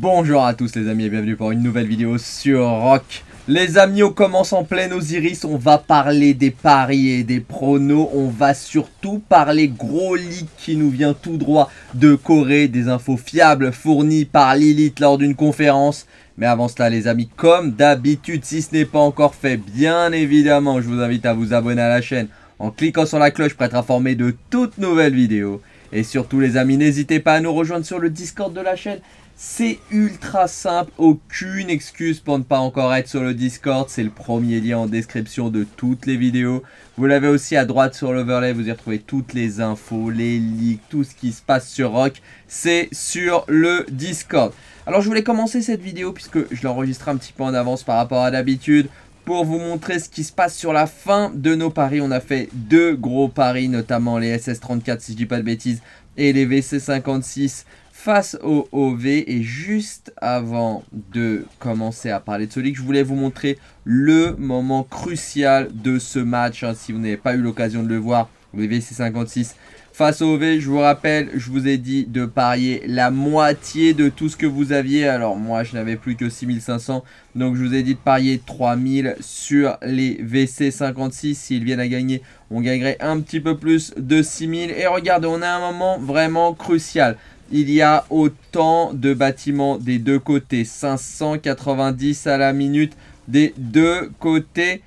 Bonjour à tous les amis et bienvenue pour une nouvelle vidéo sur Rock. Les amis, on commence en pleine Osiris, on va parler des paris et des pronos, on va surtout parler gros leak qui nous vient tout droit de Corée, des infos fiables fournies par Lilith lors d'une conférence, mais avant cela les amis, comme d'habitude, si ce n'est pas encore fait, bien évidemment, je vous invite à vous abonner à la chaîne en cliquant sur la cloche pour être informé de toutes nouvelles vidéos. Et surtout les amis, n'hésitez pas à nous rejoindre sur le Discord de la chaîne. C'est ultra simple, aucune excuse pour ne pas encore être sur le Discord. C'est le premier lien en description de toutes les vidéos. Vous l'avez aussi à droite sur l'overlay, vous y retrouvez toutes les infos, les leaks, tout ce qui se passe sur Rock. C'est sur le Discord. Alors je voulais commencer cette vidéo puisque je l'enregistre un petit peu en avance par rapport à d'habitude pour vous montrer ce qui se passe sur la fin de nos paris. On a fait deux gros paris, notamment les SS34 si je dis pas de bêtises et les VC56 face au OV. Et juste avant de commencer à parler de ce je voulais vous montrer le moment crucial de ce match. Hein, si vous n'avez pas eu l'occasion de le voir, vc 56 face au V. Je vous rappelle, je vous ai dit de parier la moitié de tout ce que vous aviez. Alors moi, je n'avais plus que 6500. Donc je vous ai dit de parier 3000 sur les VC56. S'ils viennent à gagner, on gagnerait un petit peu plus de 6000. Et regardez, on a un moment vraiment crucial. Il y a autant de bâtiments des deux côtés. 590 à la minute des deux côtés.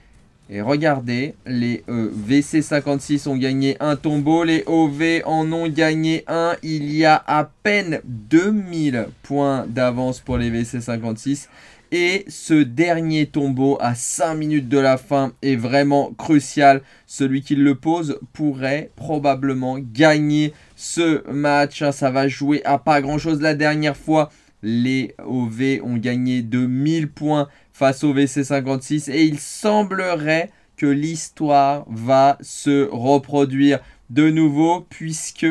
Et regardez, les euh, VC56 ont gagné un tombeau, les OV en ont gagné un. Il y a à peine 2000 points d'avance pour les VC56. Et ce dernier tombeau à 5 minutes de la fin est vraiment crucial. Celui qui le pose pourrait probablement gagner ce match. Hein. Ça va jouer à pas grand chose la dernière fois. Les OV ont gagné 2000 points face au VC56 et il semblerait que l'histoire va se reproduire de nouveau puisque,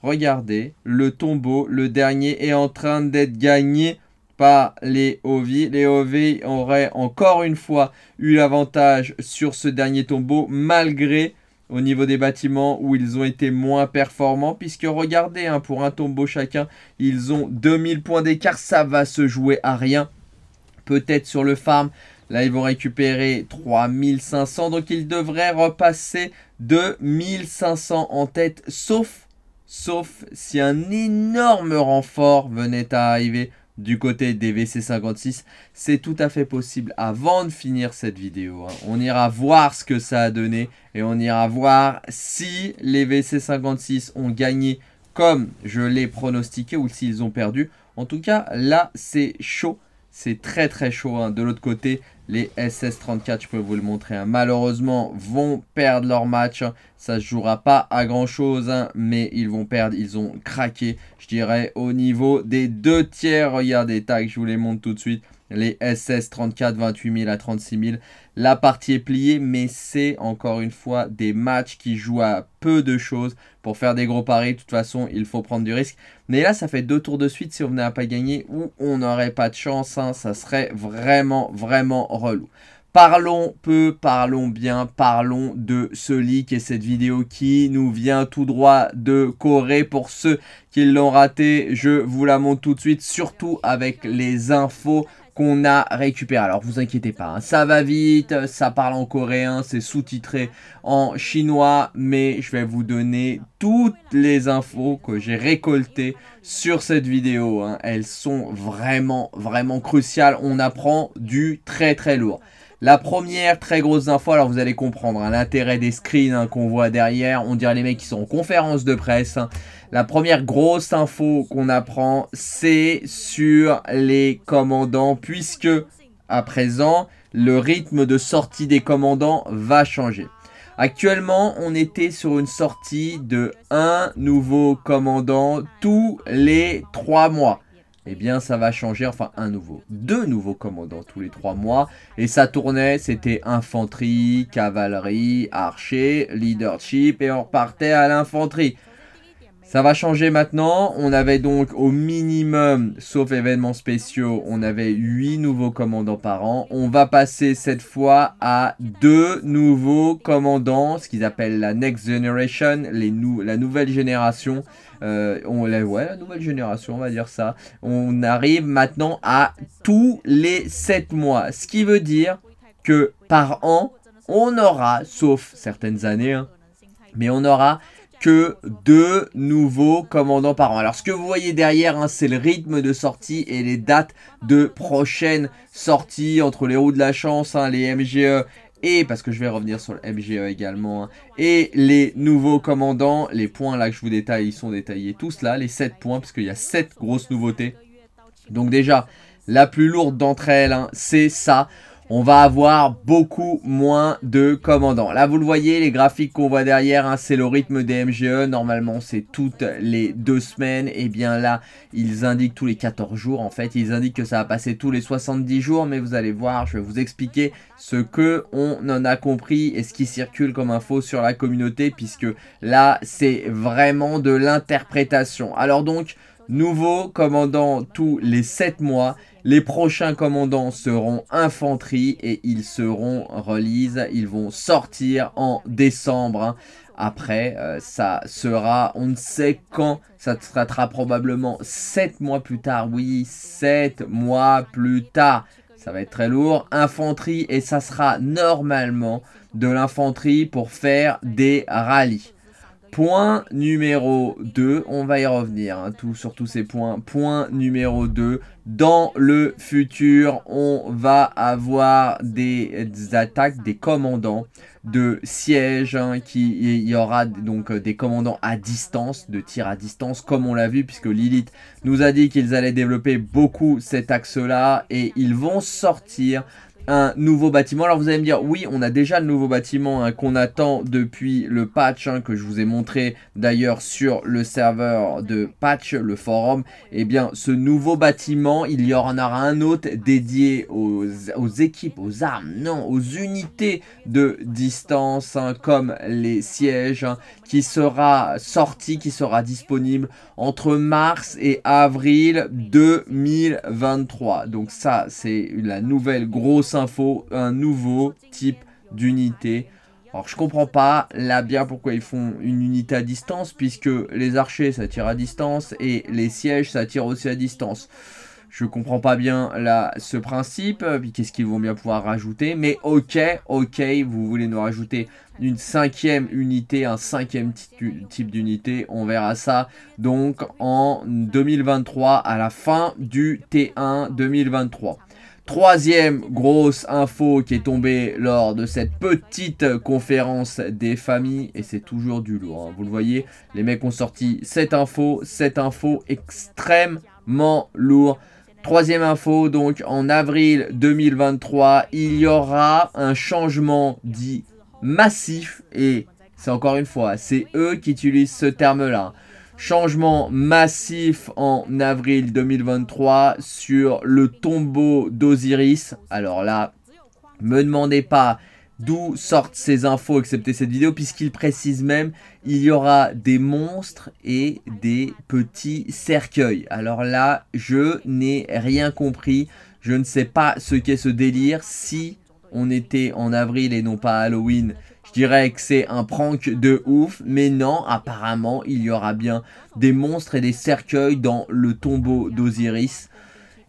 regardez, le tombeau, le dernier, est en train d'être gagné par les OV. Les OV auraient encore une fois eu l'avantage sur ce dernier tombeau malgré au niveau des bâtiments où ils ont été moins performants puisque regardez, hein, pour un tombeau chacun, ils ont 2000 points d'écart, ça va se jouer à rien peut-être sur le farm. Là, ils vont récupérer 3500. Donc, ils devraient repasser de 1500 en tête. Sauf, sauf si un énorme renfort venait à arriver du côté des VC56. C'est tout à fait possible avant de finir cette vidéo. Hein. On ira voir ce que ça a donné. Et on ira voir si les VC56 ont gagné comme je l'ai pronostiqué ou s'ils ont perdu. En tout cas, là, c'est chaud c'est très très chaud. Hein. De l'autre côté, les SS34, je peux vous le montrer, hein. malheureusement, vont perdre leur match. Hein. Ça ne se jouera pas à grand-chose, mais ils vont perdre. Ils ont craqué, je dirais, au niveau des deux tiers. Regardez, tac, je vous les montre tout de suite les SS 34, 28 000 à 36 000. La partie est pliée, mais c'est encore une fois des matchs qui jouent à peu de choses. Pour faire des gros paris, de toute façon, il faut prendre du risque. Mais là, ça fait deux tours de suite si on venait à pas gagner ou on n'aurait pas de chance. Hein. Ça serait vraiment, vraiment relou. Parlons peu, parlons bien, parlons de ce leak et cette vidéo qui nous vient tout droit de Corée. Pour ceux qui l'ont raté, je vous la montre tout de suite, surtout avec les infos qu'on a récupéré. Alors vous inquiétez pas, hein. ça va vite, ça parle en coréen, c'est sous-titré en chinois, mais je vais vous donner toutes les infos que j'ai récoltées sur cette vidéo. Hein. Elles sont vraiment, vraiment cruciales. On apprend du très, très lourd. La première très grosse info, alors vous allez comprendre hein, l'intérêt des screens qu'on voit derrière, on dirait les mecs qui sont en conférence de presse, la première grosse info qu'on apprend, c'est sur les commandants, puisque à présent, le rythme de sortie des commandants va changer. Actuellement, on était sur une sortie de un nouveau commandant tous les trois mois. Eh bien, ça va changer, enfin un nouveau, deux nouveaux commandants tous les trois mois. Et ça tournait, c'était infanterie, cavalerie, archer, leadership, et on repartait à l'infanterie. Ça va changer maintenant. On avait donc au minimum, sauf événements spéciaux, on avait 8 nouveaux commandants par an. On va passer cette fois à 2 nouveaux commandants, ce qu'ils appellent la Next Generation, la nouvelle génération. Euh, on, ouais, la nouvelle génération, on va dire ça. On arrive maintenant à tous les 7 mois. Ce qui veut dire que par an, on aura, sauf certaines années, hein, mais on aura que deux nouveaux commandants par an. Alors ce que vous voyez derrière, hein, c'est le rythme de sortie et les dates de prochaine sortie entre les roues de la chance, hein, les MGE et parce que je vais revenir sur le MGE également, hein, et les nouveaux commandants, les points là que je vous détaille, ils sont détaillés tous là, les 7 points, parce qu'il y a 7 grosses nouveautés. Donc déjà, la plus lourde d'entre elles, c'est ça on va avoir beaucoup moins de commandants. Là, vous le voyez, les graphiques qu'on voit derrière, hein, c'est le rythme des MGE. Normalement, c'est toutes les deux semaines. Et bien là, ils indiquent tous les 14 jours. En fait, ils indiquent que ça va passer tous les 70 jours. Mais vous allez voir, je vais vous expliquer ce que on en a compris et ce qui circule comme info sur la communauté. Puisque là, c'est vraiment de l'interprétation. Alors donc, nouveau commandant tous les 7 mois les prochains commandants seront infanterie et ils seront release. Ils vont sortir en décembre. Après, euh, ça sera, on ne sait quand, ça sera probablement 7 mois plus tard. Oui, 7 mois plus tard. Ça va être très lourd. Infanterie et ça sera normalement de l'infanterie pour faire des rallyes. Point numéro 2, on va y revenir hein, tout, sur tous ces points. Point numéro 2, dans le futur, on va avoir des, attaques des commandants de siège hein, qui il y aura donc euh, des commandants à distance de tir à distance comme on l'a vu puisque Lilith nous a dit qu'ils allaient développer beaucoup cet axe là et ils vont sortir un nouveau bâtiment. Alors vous allez me dire, oui, on a déjà le nouveau bâtiment hein, qu'on attend depuis le patch, hein, que je vous ai montré d'ailleurs sur le serveur de patch, le forum. Eh bien, ce nouveau bâtiment, il y en aura un autre dédié aux, équipes, aux armes, non, aux unités de distance, hein, comme les sièges, qui sera sorti, qui sera disponible entre mars et avril 2023. Donc ça, c'est la nouvelle grosse info, un nouveau type d'unité. Alors je comprends pas là bien pourquoi ils font une unité à distance puisque les archers ça tire à distance et les sièges ça tire aussi à distance. Je comprends pas bien là ce principe, puis qu'est-ce qu'ils vont bien pouvoir rajouter, mais ok, ok, vous voulez nous rajouter une cinquième unité, un cinquième type d'unité, on verra ça donc en 2023, à la fin du T1 2023. Troisième grosse info qui est tombée lors de cette petite conférence des familles, et c'est toujours du lourd, hein, vous le voyez, les mecs ont sorti cette info, cette info extrêmement lourd. Troisième info, donc en avril 2023, il y aura un changement dit massif, et c'est encore une fois, c'est eux qui utilisent ce terme-là Changement massif en avril 2023 sur le tombeau d'Osiris. Alors là, me demandez pas d'où sortent ces infos, excepté cette vidéo, puisqu'il précise même il y aura des monstres et des petits cercueils. Alors là, je n'ai rien compris. Je ne sais pas ce qu'est ce délire. Si on était en avril et non pas Halloween, je dirais que c'est un prank de ouf, mais non, apparemment, il y aura bien des monstres et des cercueils dans le tombeau d'Osiris.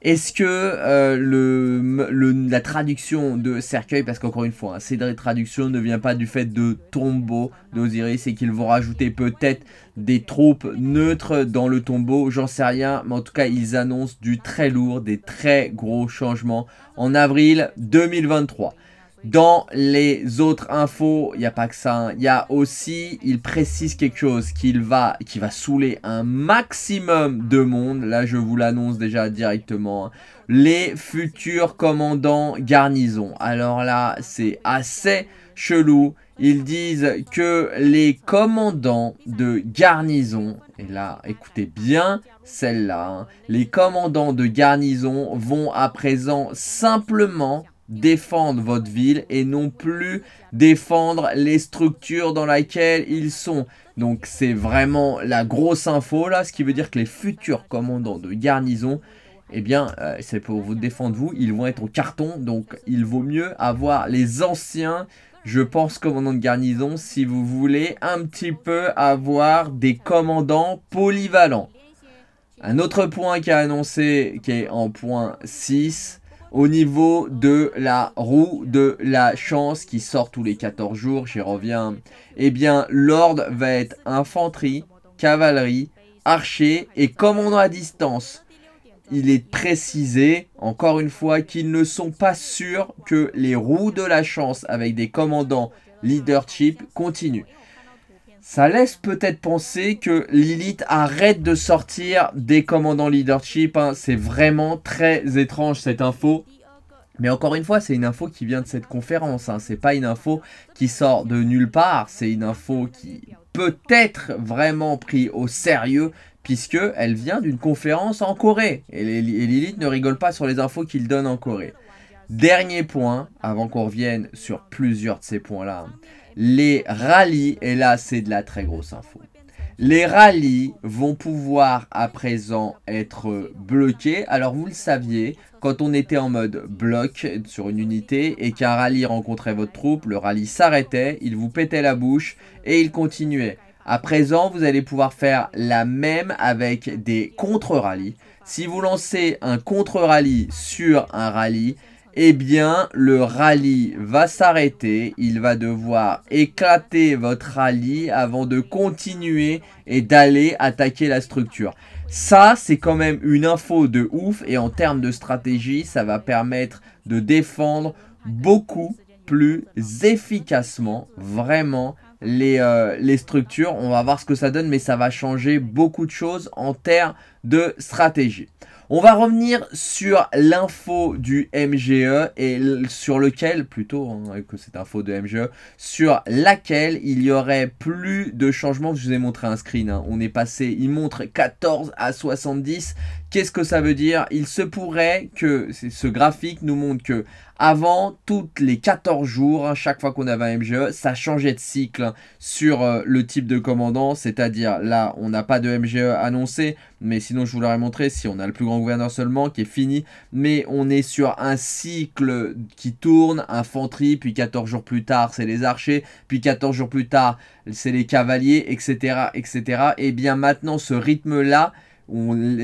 Est-ce que euh, le, la traduction de cercueil, parce qu'encore une fois, hein, c'est cette traduction ne vient pas du fait de tombeau d'Osiris et qu'ils vont rajouter peut-être des troupes neutres dans le tombeau, j'en sais rien, mais en tout cas ils annoncent du très lourd, des très gros changements en avril 2023. Dans les autres infos, il n'y a pas que ça. Hein. Il y a aussi, il précise quelque chose qu'il va, qui va saouler un maximum de monde. Là, je vous l'annonce déjà directement. Hein. Les futurs commandants garnison. Alors là, c'est assez chelou. Ils disent que les commandants de garnison, et là, écoutez bien celle-là, hein. les commandants de garnison vont à présent simplement défendre votre ville et non plus défendre les structures dans lesquelles ils sont. Donc c'est vraiment la grosse info là, ce qui veut dire que les futurs commandants de garnison, eh bien euh, c'est pour vous défendre vous, ils vont être au carton, donc il vaut mieux avoir les anciens, je pense, commandants de garnison si vous voulez un petit peu avoir des commandants polyvalents. Un autre point qui a annoncé, qui est en point 6, au niveau de la roue de la chance qui sort tous les 14 jours, j'y reviens, eh bien l'ordre va être infanterie, cavalerie, archer et commandant à distance. Il est précisé, encore une fois, qu'ils ne sont pas sûrs que les roues de la chance avec des commandants leadership continuent. Ça laisse peut-être penser que Lilith arrête de sortir des commandants leadership. Hein. C'est vraiment très étrange cette info. Mais encore une fois, c'est une info qui vient de cette conférence. Hein. C'est pas une info qui sort de nulle part. C'est une info qui peut être vraiment prise au sérieux puisque elle vient d'une conférence en Corée. Et, Lilith ne rigole pas sur les infos qu'il donne en Corée. Dernier point, avant qu'on revienne sur plusieurs de ces points-là les rallyes, et là c'est de la très grosse info, les rallyes vont pouvoir à présent être bloqués. Alors vous le saviez, quand on était en mode bloc sur une unité et qu'un rallye rencontrait votre troupe, le rallye s'arrêtait, il vous pétait la bouche et il continuait. À présent, vous allez pouvoir faire la même avec des contre-rallyes. Si vous lancez un contre-rallye sur un rallye, eh bien le rallye va s'arrêter. Il va devoir éclater votre rallye avant de continuer et d'aller attaquer la structure. Ça, c'est quand même une info de ouf et en termes de stratégie, ça va permettre de défendre beaucoup plus efficacement, vraiment, les, euh, les, structures. On va voir ce que ça donne, mais ça va changer beaucoup de choses en termes de stratégie. On va revenir sur l'info du MGE et sur lequel, plutôt hein, que cette info de MGE, sur laquelle il y aurait plus de changements. Je vous ai montré un screen, hein. on est passé, il montre 14 à 70, Qu'est-ce que ça veut dire Il se pourrait que ce graphique nous montre que avant, toutes les 14 jours, hein, chaque fois qu'on avait un MGE, ça changeait de cycle hein, sur euh, le type de commandant. C'est-à-dire, là, on n'a pas de MGE annoncé, mais sinon, je vous l'aurais montré si on a le plus grand gouverneur seulement, qui est fini. Mais on est sur un cycle qui tourne, infanterie, puis 14 jours plus tard, c'est les archers, puis 14 jours plus tard, c'est les cavaliers, etc., etc. Et eh bien maintenant, ce rythme-là,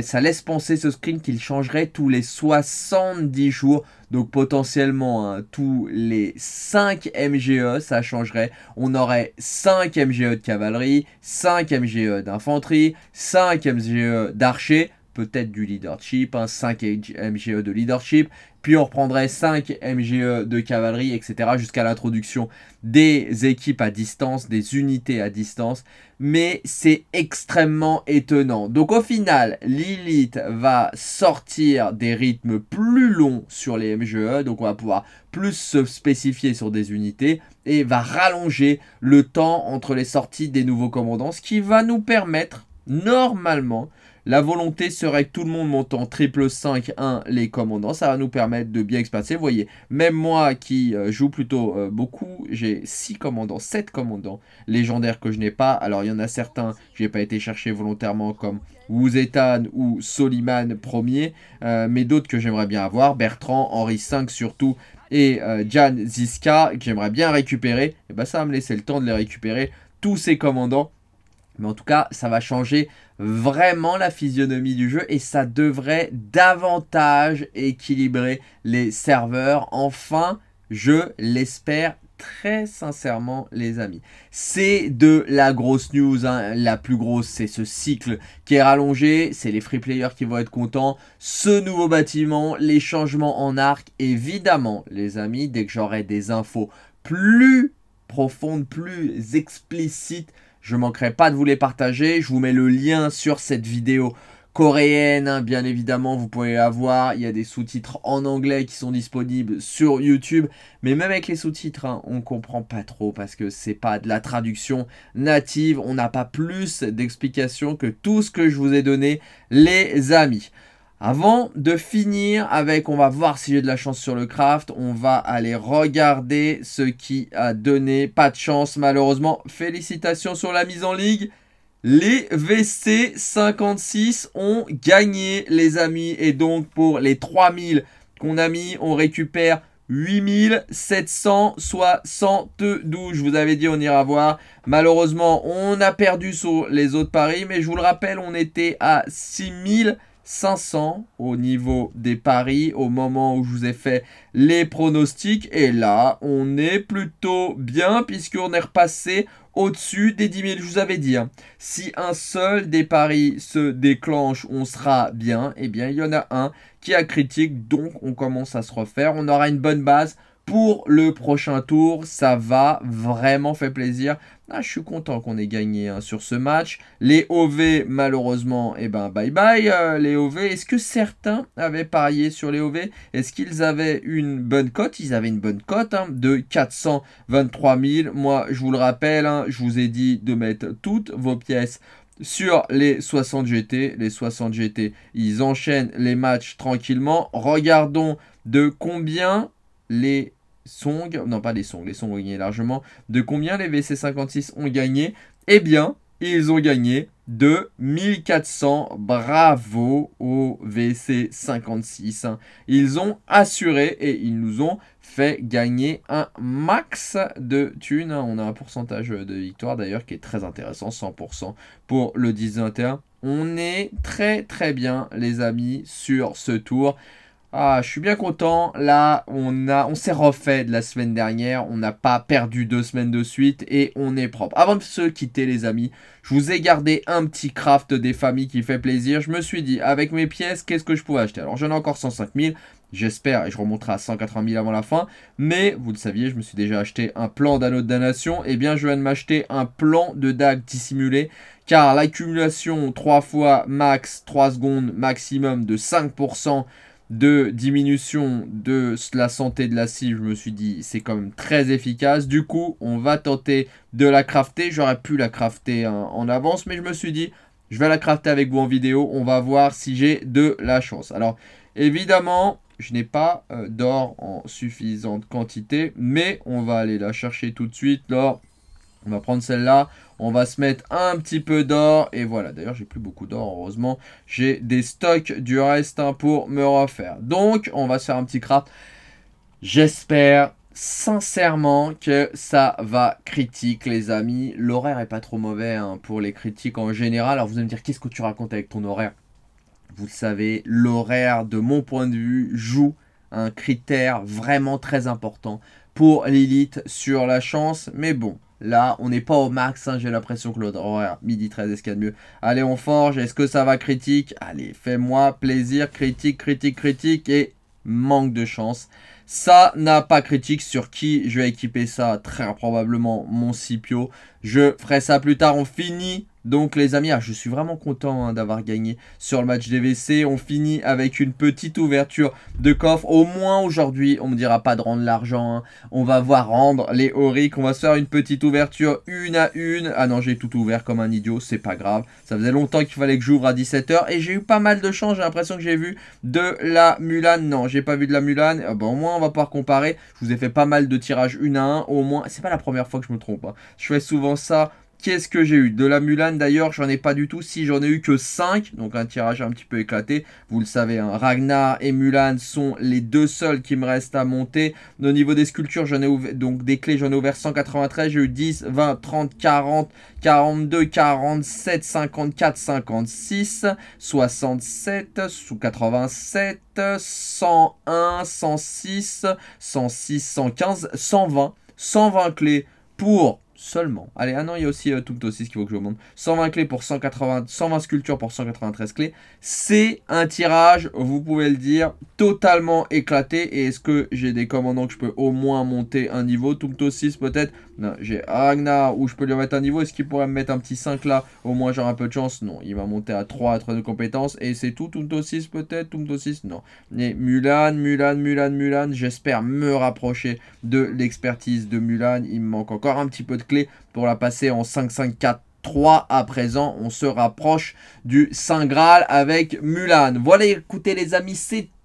ça laisse penser ce screen qu'il changerait tous les 70 jours. Donc potentiellement hein, tous les 5 MGE, ça changerait. On aurait 5 MGE de cavalerie, 5 MGE d'infanterie, 5 MGE d'archer peut-être du leadership, 5 hein, MGE de leadership, puis on reprendrait 5 MGE de cavalerie, etc., jusqu'à l'introduction des équipes à distance, des unités à distance, mais c'est extrêmement étonnant. Donc au final, Lilith va sortir des rythmes plus longs sur les MGE, donc on va pouvoir plus se spécifier sur des unités, et va rallonger le temps entre les sorties des nouveaux commandants, ce qui va nous permettre normalement la volonté serait que tout le monde monte en triple 5 1 les commandants. Ça va nous permettre de bien expacer. Vous voyez, même moi qui euh, joue plutôt euh, beaucoup, j'ai 6 commandants, 7 commandants légendaires que je n'ai pas. Alors il y en a certains que n'ai pas été chercher volontairement comme Wuzetan ou Soliman premier, euh, mais d'autres que j'aimerais bien avoir, Bertrand, Henri V surtout, et Jan Ziska, que j'aimerais bien récupérer, et eh ben ça va me laisser le temps de les récupérer, tous ces commandants. Mais en tout cas, ça va changer vraiment la physionomie du jeu et ça devrait davantage équilibrer les serveurs. Enfin, je l'espère très sincèrement les amis. C'est de la grosse news, hein. la plus grosse c'est ce cycle qui est rallongé, c'est les free players qui vont être contents, ce nouveau bâtiment, les changements en arc, évidemment les amis, dès que j'aurai des infos plus profondes, plus explicites je manquerai pas de vous les partager. Je vous mets le lien sur cette vidéo coréenne, hein. bien évidemment, vous pouvez voir. Il y a des sous-titres en anglais qui sont disponibles sur YouTube. Mais même avec les sous-titres, on hein, on comprend pas trop parce que c'est pas de la traduction native. On n'a pas plus d'explications que tout ce que je vous ai donné, les amis. Avant de finir avec, on va voir si j'ai de la chance sur le craft, on va aller regarder ce qui a donné. Pas de chance malheureusement. Félicitations sur la mise en ligue. Les VC56 ont gagné les amis et donc pour les 3000 qu'on a mis, on récupère 8772. Je vous avais dit, on ira voir. Malheureusement, on a perdu sur les autres paris, mais je vous le rappelle, on était à 6000. 500 au niveau des paris au moment où je vous ai fait les pronostics. Et là, on est plutôt bien puisqu'on est repassé au-dessus des 10 000, je vous avais dit. Hein. Si un seul des paris se déclenche, on sera bien. Eh bien, il y en a un qui a critique, donc on commence à se refaire. On aura une bonne base pour le prochain tour. Ça va vraiment faire plaisir. Ah, je suis content qu'on ait gagné hein, sur ce match. Les OV, malheureusement, eh ben bye bye euh, les OV. Est-ce que certains avaient parié sur les OV Est-ce qu'ils avaient une bonne cote Ils avaient une bonne cote hein, de 423 000. Moi, je vous le rappelle, hein, je vous ai dit de mettre toutes vos pièces sur les 60 GT. Les 60 GT, ils enchaînent les matchs tranquillement. Regardons de combien les Song, non pas les Song, les Song ont gagné largement. De combien les VC56 ont gagné Eh bien, ils ont gagné de 1400. Bravo au VC56. Ils ont assuré et ils nous ont fait gagner un max de thunes. On a un pourcentage de victoire d'ailleurs qui est très intéressant, 100% pour le 10-21. On est très très bien les amis sur ce tour. Ah, je suis bien content. Là, on, a, on s'est refait de la semaine dernière. On n'a pas perdu deux semaines de suite et on est propre. Avant de se quitter, les amis, je vous ai gardé un petit craft des familles qui fait plaisir. Je me suis dit, avec mes pièces, qu'est-ce que je pouvais acheter Alors, j'en ai encore 105 000. J'espère, et je remonterai à 180 000 avant la fin. Mais, vous le saviez, je me suis déjà acheté un plan d'anneau de damnation. Eh bien, je viens de m'acheter un plan de DAG dissimulé. Car l'accumulation 3 fois max, 3 secondes maximum de 5% de diminution de la santé de la cible, je me suis dit c'est quand même très efficace. Du coup, on va tenter de la crafter. J'aurais pu la crafter en avance, mais je me suis dit je vais la crafter avec vous en vidéo. On va voir si j'ai de la chance. Alors, évidemment, je n'ai pas euh, d'or en suffisante quantité, mais on va aller la chercher tout de suite. L'or, on va prendre celle-là. On va se mettre un petit peu d'or. Et voilà, d'ailleurs, j'ai plus beaucoup d'or, heureusement. J'ai des stocks du reste hein, pour me refaire. Donc, on va se faire un petit craft. J'espère sincèrement que ça va critique les amis. L'horaire est pas trop mauvais hein, pour les critiques en général. Alors vous allez me dire qu'est-ce que tu racontes avec ton horaire Vous le savez, l'horaire de mon point de vue joue un critère vraiment très important pour l'élite sur la chance. Mais bon, Là, on n'est pas au max, hein, j'ai l'impression que l'autre midi 13, est-ce qu'il y a de mieux Allez, on forge, est-ce que ça va critique Allez, fais-moi plaisir, critique, critique, critique et manque de chance. Ça n'a pas critique sur qui je vais équiper ça, très probablement mon Scipio. Je ferai ça plus tard, on finit donc les amis, ah, je suis vraiment content hein, d'avoir gagné sur le match DVC. On finit avec une petite ouverture de coffre. Au moins aujourd'hui, on ne me dira pas de rendre l'argent. Hein. On va voir rendre les Auric. On va se faire une petite ouverture une à une. Ah non, j'ai tout ouvert comme un idiot, c'est pas grave. Ça faisait longtemps qu'il fallait que j'ouvre à 17h. Et j'ai eu pas mal de chance. j'ai l'impression que j'ai vu de la Mulan. Non, j'ai pas vu de la Mulan. Ah bah, au moins, on va pouvoir comparer. Je vous ai fait pas mal de tirages une à un. Au moins, c'est pas la première fois que je me trompe. Hein. Je fais souvent ça Qu'est-ce que j'ai eu De la Mulan d'ailleurs, j'en ai pas du tout. Si j'en ai eu que 5, donc un tirage un petit peu éclaté. Vous le savez, hein. Ragnar et Mulan sont les deux seuls qui me restent à monter. Au niveau des sculptures, j'en ai ouvert, donc des clés, j'en ai ouvert 193. J'ai eu 10, 20, 30, 40, 42, 47, 54, 56, 67, 87, 101, 106, 106, 115, 120. 120 clés pour seulement. Allez, ah non, il y a aussi euh, Tumto 6 qu'il faut que je vous montre. 120 clés pour 180, 120 sculptures pour 193 clés. C'est un tirage, vous pouvez le dire, totalement éclaté. Et est-ce que j'ai des commandants que je peux au moins monter un niveau Tumto 6 peut-être Non, j'ai Ragnar où je peux lui mettre un niveau. Est-ce qu'il pourrait me mettre un petit 5 là Au moins j'aurai un peu de chance. Non, il va monter à 3, à 3 de compétences. Et c'est tout, Tumto 6 peut-être Tumto 6 Non. Mais Mulan, Mulan, Mulan, Mulan, j'espère me rapprocher de l'expertise de Mulan. Il me manque encore un petit peu de pour la passer en 5-5-4. 3 à présent, on se rapproche du Saint Graal avec Mulan. Voilà, écoutez les amis, c'est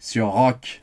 sur Rock.